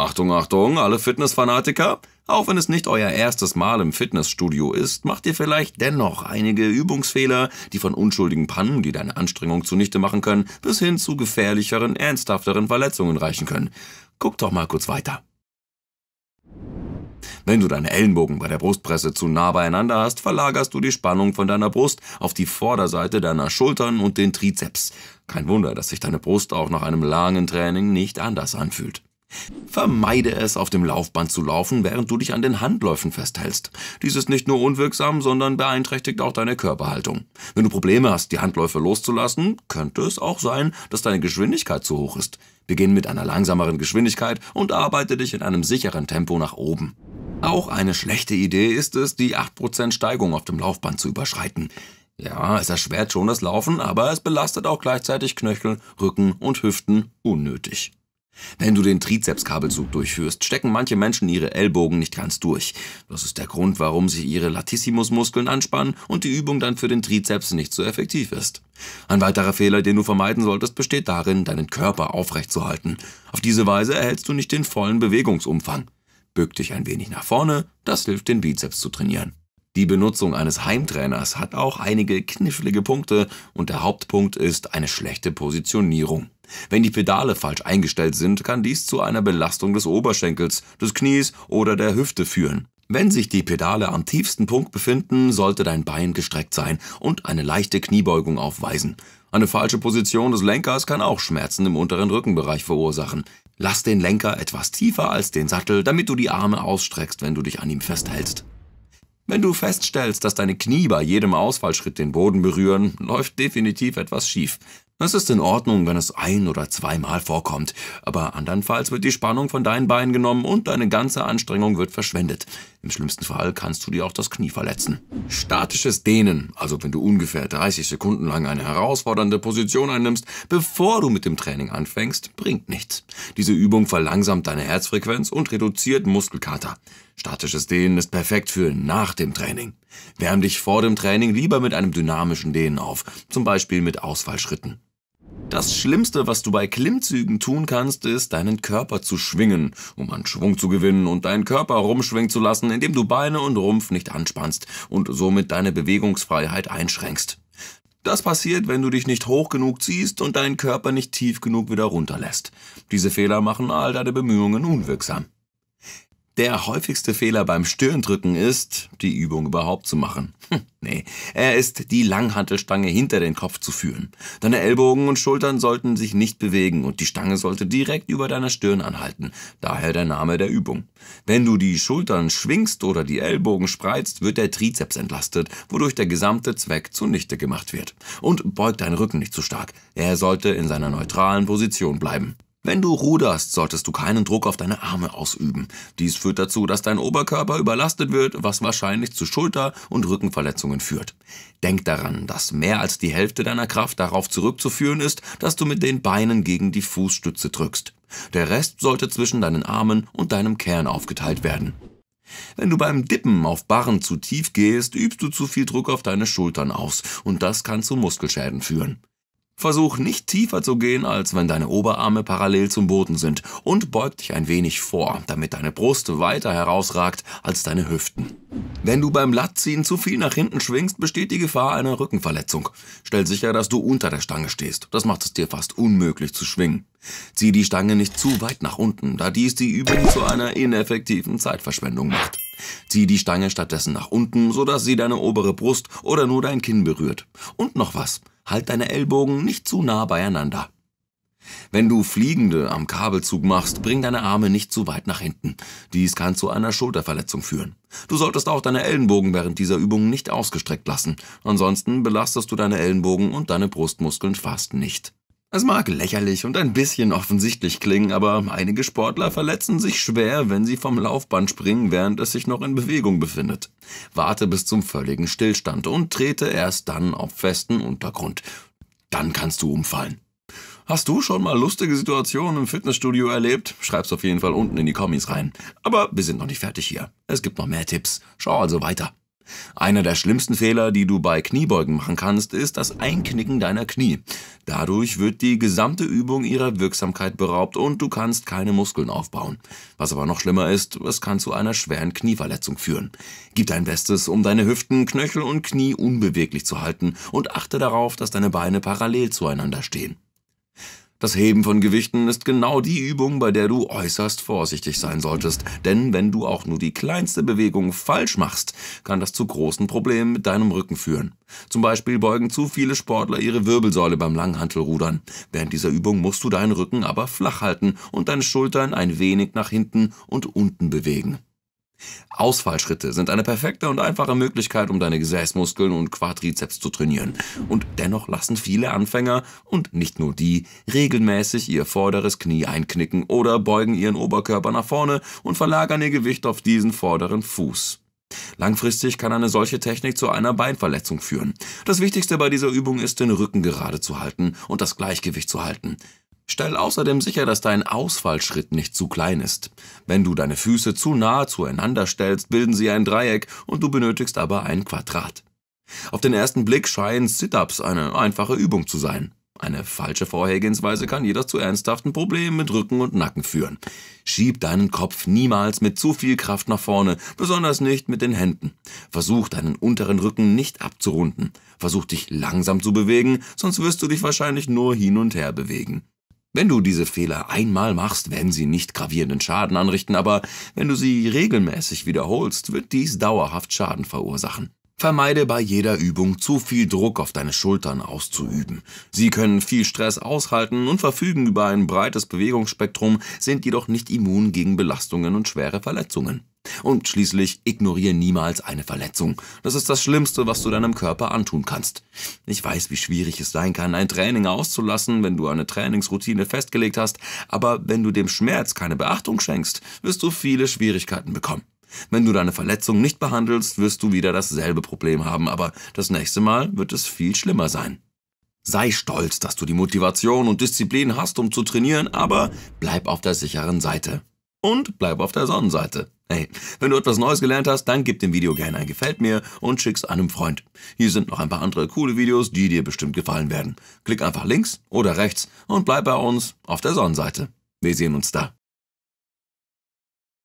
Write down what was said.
Achtung, Achtung, alle Fitnessfanatiker! Auch wenn es nicht euer erstes Mal im Fitnessstudio ist, macht ihr vielleicht dennoch einige Übungsfehler, die von unschuldigen Pannen, die deine Anstrengung zunichte machen können, bis hin zu gefährlicheren, ernsthafteren Verletzungen reichen können. Guck doch mal kurz weiter. Wenn du deine Ellenbogen bei der Brustpresse zu nah beieinander hast, verlagerst du die Spannung von deiner Brust auf die Vorderseite deiner Schultern und den Trizeps. Kein Wunder, dass sich deine Brust auch nach einem langen Training nicht anders anfühlt. Vermeide es, auf dem Laufband zu laufen, während du dich an den Handläufen festhältst. Dies ist nicht nur unwirksam, sondern beeinträchtigt auch deine Körperhaltung. Wenn du Probleme hast, die Handläufe loszulassen, könnte es auch sein, dass deine Geschwindigkeit zu hoch ist. Beginn mit einer langsameren Geschwindigkeit und arbeite dich in einem sicheren Tempo nach oben. Auch eine schlechte Idee ist es, die 8% Steigung auf dem Laufband zu überschreiten. Ja, es erschwert schon das Laufen, aber es belastet auch gleichzeitig Knöchel, Rücken und Hüften unnötig. Wenn du den Trizepskabelzug durchführst, stecken manche Menschen ihre Ellbogen nicht ganz durch. Das ist der Grund, warum sich ihre Latissimusmuskeln anspannen und die Übung dann für den Trizeps nicht so effektiv ist. Ein weiterer Fehler, den du vermeiden solltest, besteht darin, deinen Körper aufrecht zu halten. Auf diese Weise erhältst du nicht den vollen Bewegungsumfang. Bück dich ein wenig nach vorne, das hilft den Bizeps zu trainieren. Die Benutzung eines Heimtrainers hat auch einige knifflige Punkte und der Hauptpunkt ist eine schlechte Positionierung. Wenn die Pedale falsch eingestellt sind, kann dies zu einer Belastung des Oberschenkels, des Knies oder der Hüfte führen. Wenn sich die Pedale am tiefsten Punkt befinden, sollte dein Bein gestreckt sein und eine leichte Kniebeugung aufweisen. Eine falsche Position des Lenkers kann auch Schmerzen im unteren Rückenbereich verursachen. Lass den Lenker etwas tiefer als den Sattel, damit du die Arme ausstreckst, wenn du dich an ihm festhältst. Wenn du feststellst, dass deine Knie bei jedem Ausfallschritt den Boden berühren, läuft definitiv etwas schief. Das ist in Ordnung, wenn es ein- oder zweimal vorkommt, aber andernfalls wird die Spannung von deinen Beinen genommen und deine ganze Anstrengung wird verschwendet. Im schlimmsten Fall kannst du dir auch das Knie verletzen. Statisches Dehnen, also wenn du ungefähr 30 Sekunden lang eine herausfordernde Position einnimmst, bevor du mit dem Training anfängst, bringt nichts. Diese Übung verlangsamt deine Herzfrequenz und reduziert Muskelkater. Statisches Dehnen ist perfekt für nach dem Training. Wärm dich vor dem Training lieber mit einem dynamischen Dehnen auf, zum Beispiel mit Ausfallschritten. Das Schlimmste, was du bei Klimmzügen tun kannst, ist, deinen Körper zu schwingen, um an Schwung zu gewinnen und deinen Körper rumschwingen zu lassen, indem du Beine und Rumpf nicht anspannst und somit deine Bewegungsfreiheit einschränkst. Das passiert, wenn du dich nicht hoch genug ziehst und deinen Körper nicht tief genug wieder runterlässt. Diese Fehler machen all deine Bemühungen unwirksam der häufigste Fehler beim Stirndrücken ist, die Übung überhaupt zu machen. Hm, nee, er ist die Langhantelstange hinter den Kopf zu führen. Deine Ellbogen und Schultern sollten sich nicht bewegen und die Stange sollte direkt über deiner Stirn anhalten, daher der Name der Übung. Wenn du die Schultern schwingst oder die Ellbogen spreizt, wird der Trizeps entlastet, wodurch der gesamte Zweck zunichte gemacht wird. Und beug deinen Rücken nicht zu stark. Er sollte in seiner neutralen Position bleiben. Wenn du ruderst, solltest du keinen Druck auf deine Arme ausüben. Dies führt dazu, dass dein Oberkörper überlastet wird, was wahrscheinlich zu Schulter- und Rückenverletzungen führt. Denk daran, dass mehr als die Hälfte deiner Kraft darauf zurückzuführen ist, dass du mit den Beinen gegen die Fußstütze drückst. Der Rest sollte zwischen deinen Armen und deinem Kern aufgeteilt werden. Wenn du beim Dippen auf Barren zu tief gehst, übst du zu viel Druck auf deine Schultern aus und das kann zu Muskelschäden führen. Versuch nicht tiefer zu gehen, als wenn deine Oberarme parallel zum Boden sind und beug dich ein wenig vor, damit deine Brust weiter herausragt als deine Hüften. Wenn du beim Lattziehen zu viel nach hinten schwingst, besteht die Gefahr einer Rückenverletzung. Stell sicher, dass du unter der Stange stehst. Das macht es dir fast unmöglich zu schwingen. Zieh die Stange nicht zu weit nach unten, da dies die Übung zu einer ineffektiven Zeitverschwendung macht. Zieh die Stange stattdessen nach unten, sodass sie deine obere Brust oder nur dein Kinn berührt. Und noch was. Halt deine Ellbogen nicht zu nah beieinander. Wenn du Fliegende am Kabelzug machst, bring deine Arme nicht zu weit nach hinten. Dies kann zu einer Schulterverletzung führen. Du solltest auch deine Ellenbogen während dieser Übung nicht ausgestreckt lassen. Ansonsten belastest du deine Ellenbogen und deine Brustmuskeln fast nicht. Es mag lächerlich und ein bisschen offensichtlich klingen, aber einige Sportler verletzen sich schwer, wenn sie vom Laufband springen, während es sich noch in Bewegung befindet. Warte bis zum völligen Stillstand und trete erst dann auf festen Untergrund. Dann kannst du umfallen. Hast du schon mal lustige Situationen im Fitnessstudio erlebt? Schreib's auf jeden Fall unten in die Kommis rein. Aber wir sind noch nicht fertig hier. Es gibt noch mehr Tipps. Schau also weiter. Einer der schlimmsten Fehler, die du bei Kniebeugen machen kannst, ist das Einknicken deiner Knie. Dadurch wird die gesamte Übung ihrer Wirksamkeit beraubt und du kannst keine Muskeln aufbauen. Was aber noch schlimmer ist, es kann zu einer schweren Knieverletzung führen. Gib dein Bestes, um deine Hüften, Knöchel und Knie unbeweglich zu halten und achte darauf, dass deine Beine parallel zueinander stehen. Das Heben von Gewichten ist genau die Übung, bei der du äußerst vorsichtig sein solltest, denn wenn du auch nur die kleinste Bewegung falsch machst, kann das zu großen Problemen mit deinem Rücken führen. Zum Beispiel beugen zu viele Sportler ihre Wirbelsäule beim Langhantelrudern. Während dieser Übung musst du deinen Rücken aber flach halten und deine Schultern ein wenig nach hinten und unten bewegen. Ausfallschritte sind eine perfekte und einfache Möglichkeit, um deine Gesäßmuskeln und Quadrizeps zu trainieren. Und dennoch lassen viele Anfänger und nicht nur die regelmäßig ihr vorderes Knie einknicken oder beugen ihren Oberkörper nach vorne und verlagern ihr Gewicht auf diesen vorderen Fuß. Langfristig kann eine solche Technik zu einer Beinverletzung führen. Das Wichtigste bei dieser Übung ist, den Rücken gerade zu halten und das Gleichgewicht zu halten. Stell außerdem sicher, dass dein Ausfallschritt nicht zu klein ist. Wenn du deine Füße zu nahe zueinander stellst, bilden sie ein Dreieck und du benötigst aber ein Quadrat. Auf den ersten Blick scheinen Sit-ups eine einfache Übung zu sein. Eine falsche Vorhergehensweise kann jedoch zu ernsthaften Problemen mit Rücken und Nacken führen. Schieb deinen Kopf niemals mit zu viel Kraft nach vorne, besonders nicht mit den Händen. Versuch deinen unteren Rücken nicht abzurunden. Versuch dich langsam zu bewegen, sonst wirst du dich wahrscheinlich nur hin und her bewegen. Wenn du diese Fehler einmal machst, werden sie nicht gravierenden Schaden anrichten, aber wenn du sie regelmäßig wiederholst, wird dies dauerhaft Schaden verursachen. Vermeide bei jeder Übung zu viel Druck auf deine Schultern auszuüben. Sie können viel Stress aushalten und verfügen über ein breites Bewegungsspektrum, sind jedoch nicht immun gegen Belastungen und schwere Verletzungen. Und schließlich ignoriere niemals eine Verletzung. Das ist das Schlimmste, was du deinem Körper antun kannst. Ich weiß, wie schwierig es sein kann, ein Training auszulassen, wenn du eine Trainingsroutine festgelegt hast, aber wenn du dem Schmerz keine Beachtung schenkst, wirst du viele Schwierigkeiten bekommen. Wenn du deine Verletzung nicht behandelst, wirst du wieder dasselbe Problem haben, aber das nächste Mal wird es viel schlimmer sein. Sei stolz, dass du die Motivation und Disziplin hast, um zu trainieren, aber bleib auf der sicheren Seite und bleib auf der Sonnenseite. Hey, wenn du etwas Neues gelernt hast, dann gib dem Video gerne ein Gefällt mir und schick's einem Freund. Hier sind noch ein paar andere coole Videos, die dir bestimmt gefallen werden. Klick einfach links oder rechts und bleib bei uns auf der Sonnenseite. Wir sehen uns da.